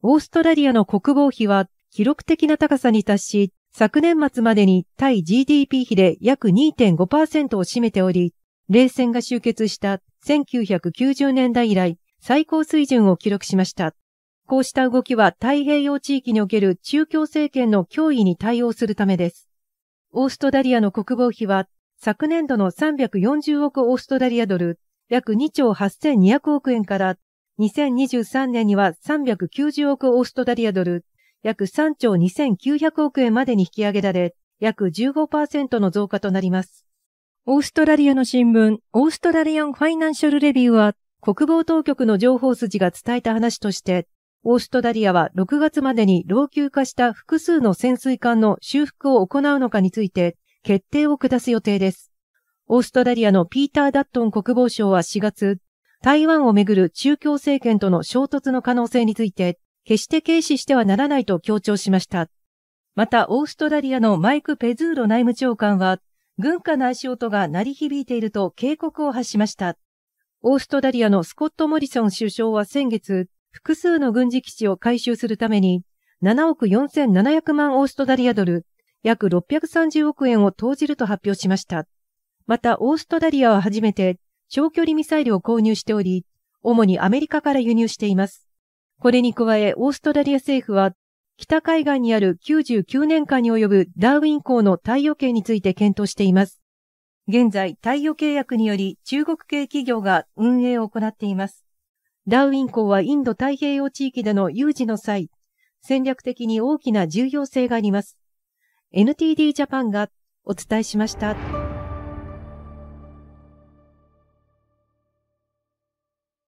オーストラリアの国防費は記録的な高さに達し、昨年末までに対 GDP 比で約2.5%を占めており、冷戦が終結した1990年代以来、最高水準を記録しました。こうした動きは太平洋地域における中共政権の脅威に対応するためです。オーストラリアの国防費は昨年度の340億オーストラリアドル、約2兆8200億円から2023年には390億オーストラリアドル、約3兆2900億円までに引き上げられ、約15%の増加となります。オーストラリアの新聞、オーストラリアン・ファイナンシャル・レビューは、国防当局の情報筋が伝えた話として、オーストラリアは6月までに老朽化した複数の潜水艦の修復を行うのかについて、決定を下す予定です。オーストラリアのピーター・ダットン国防相は4月、台湾をめぐる中共政権との衝突の可能性について、決して軽視してはならないと強調しました。また、オーストラリアのマイク・ペズーロ内務長官は、軍下の足音が鳴り響いていると警告を発しました。オーストラリアのスコット・モリソン首相は先月、複数の軍事基地を回収するために、7億4700万オーストラリアドル、約630億円を投じると発表しました。また、オーストラリアは初めて、長距離ミサイルを購入しており、主にアメリカから輸入しています。これに加え、オーストラリア政府は、北海岸にある99年間に及ぶダーウィン港の太陽系について検討しています。現在、太陽契約により中国系企業が運営を行っています。ダーウィン港はインド太平洋地域での有事の際、戦略的に大きな重要性があります。NTD ジャパンがお伝えしました。